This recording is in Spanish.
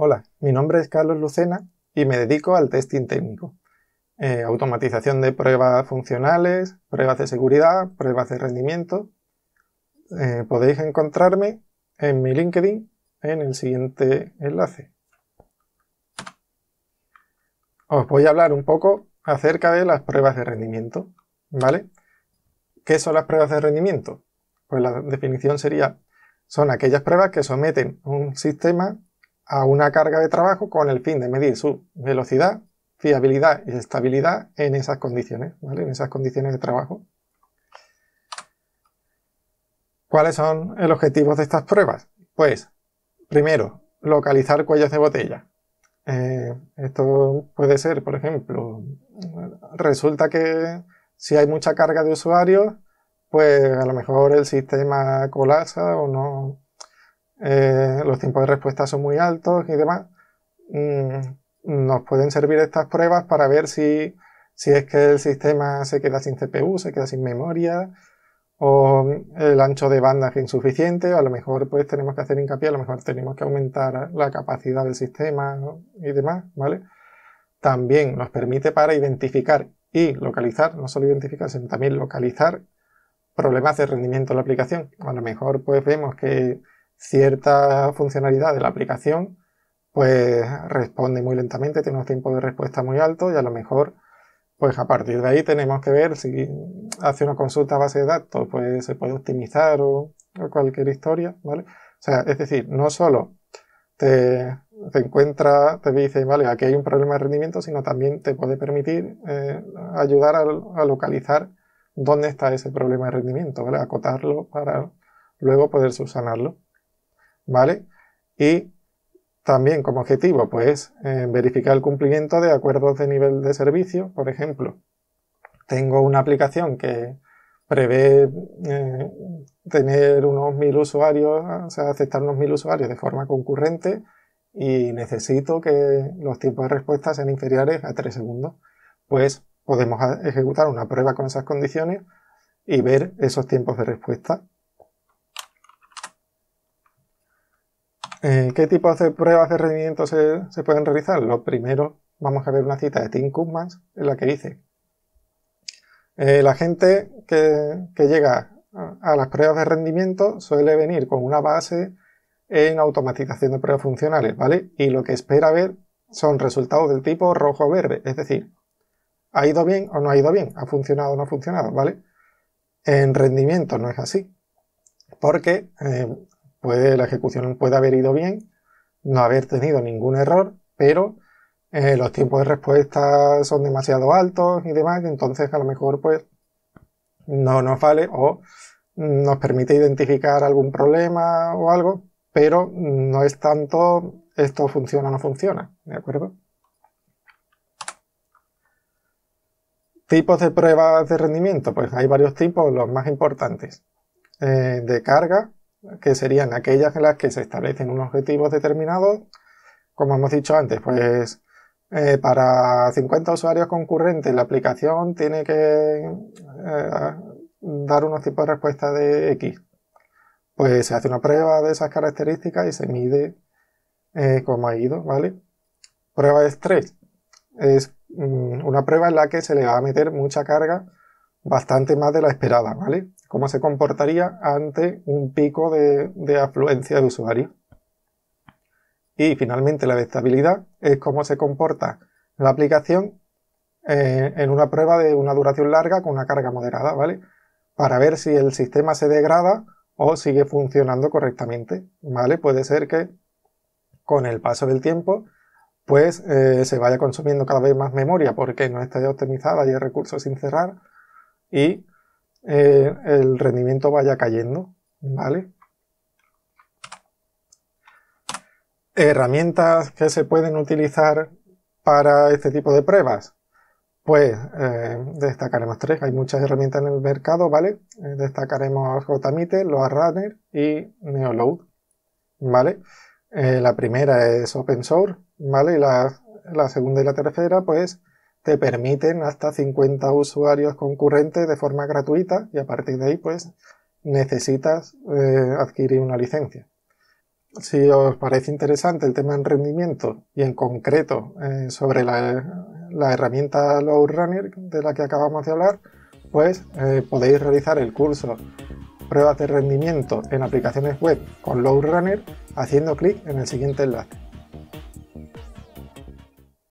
Hola, mi nombre es Carlos Lucena y me dedico al testing técnico. Eh, automatización de pruebas funcionales, pruebas de seguridad, pruebas de rendimiento. Eh, podéis encontrarme en mi LinkedIn en el siguiente enlace. Os voy a hablar un poco acerca de las pruebas de rendimiento, ¿vale? ¿Qué son las pruebas de rendimiento? Pues la definición sería, son aquellas pruebas que someten un sistema a una carga de trabajo con el fin de medir su velocidad, fiabilidad y estabilidad en esas condiciones, ¿vale? en esas condiciones de trabajo. ¿Cuáles son los objetivos de estas pruebas? Pues, primero, localizar cuellos de botella. Eh, esto puede ser, por ejemplo, resulta que si hay mucha carga de usuarios, pues a lo mejor el sistema colapsa o no, eh, los tiempos de respuesta son muy altos y demás, mm, nos pueden servir estas pruebas para ver si, es que el sistema se queda sin CPU, se queda sin memoria, o el ancho de banda es insuficiente, o a lo mejor pues tenemos que hacer hincapié, a lo mejor tenemos que aumentar la capacidad del sistema y demás, ¿vale? También nos permite para identificar y localizar, no solo identificar, sino también localizar problemas de rendimiento de la aplicación. A lo mejor pues vemos que cierta funcionalidad de la aplicación, pues responde muy lentamente, tiene un tiempo de respuesta muy alto y a lo mejor, pues a partir de ahí tenemos que ver si hace una consulta a base de datos, pues se puede optimizar o, cualquier historia, ¿vale? O sea, es decir, no solo te, encuentra, te dice, vale, aquí hay un problema de rendimiento, sino también te puede permitir eh, ayudar a, a, localizar dónde está ese problema de rendimiento, ¿vale? Acotarlo para luego poder subsanarlo. ¿vale? Y también como objetivo, pues eh, verificar el cumplimiento de acuerdos de nivel de servicio, por ejemplo. Tengo una aplicación que prevé eh, tener unos mil usuarios, o sea, aceptar unos mil usuarios de forma concurrente y necesito que los tiempos de respuesta sean inferiores a 3 segundos. Pues podemos ejecutar una prueba con esas condiciones y ver esos tiempos de respuesta Eh, ¿Qué tipos de pruebas de rendimiento se, pueden realizar? Lo primero, vamos a ver una cita de Tim Cookman en la que dice eh, la gente que, llega a las pruebas de rendimiento suele venir con una base en automatización de pruebas funcionales, ¿vale? Y lo que espera ver son resultados del tipo rojo verde, es decir, ¿ha ido bien o no ha ido bien? ¿Ha funcionado o no ha funcionado? ¿Vale? En rendimiento no es así, porque eh, la ejecución puede haber ido bien, no haber tenido ningún error, pero eh, los tiempos de respuesta son demasiado altos y demás, entonces a lo mejor pues no nos vale o nos permite identificar algún problema o algo, pero no es tanto esto funciona o no funciona, ¿de acuerdo? Tipos de pruebas de rendimiento, pues hay varios tipos, los más importantes. Eh, de carga, que serían aquellas en las que se establecen unos objetivos determinados, como hemos dicho antes, pues eh, para 50 usuarios concurrentes la aplicación tiene que eh, dar unos tipos de respuesta de X. Pues se hace una prueba de esas características y se mide eh, cómo ha ido, ¿vale? Prueba de estrés. Es mm, una prueba en la que se le va a meter mucha carga, bastante más de la esperada, ¿vale? cómo se comportaría ante un pico de, afluencia de usuarios. Y finalmente la de estabilidad es cómo se comporta la aplicación eh, en una prueba de una duración larga con una carga moderada, ¿vale? Para ver si el sistema se degrada o sigue funcionando correctamente, ¿vale? Puede ser que con el paso del tiempo pues eh, se vaya consumiendo cada vez más memoria porque no está ya optimizada y hay recursos sin cerrar y eh, el rendimiento vaya cayendo, ¿vale? Herramientas que se pueden utilizar para este tipo de pruebas. Pues eh, destacaremos tres, hay muchas herramientas en el mercado, ¿vale? Eh, destacaremos JMeter, LoadRunner y NeoLoad, ¿vale? la primera es open source, ¿vale? Y la, segunda y la tercera, pues te permiten hasta 50 usuarios concurrentes de forma gratuita y a partir de ahí pues necesitas eh, adquirir una licencia. Si os parece interesante el tema en rendimiento y en concreto eh, sobre la, la, herramienta Low de la que acabamos de hablar, pues eh, podéis realizar el curso Pruebas de rendimiento en aplicaciones web con Low haciendo clic en el siguiente enlace.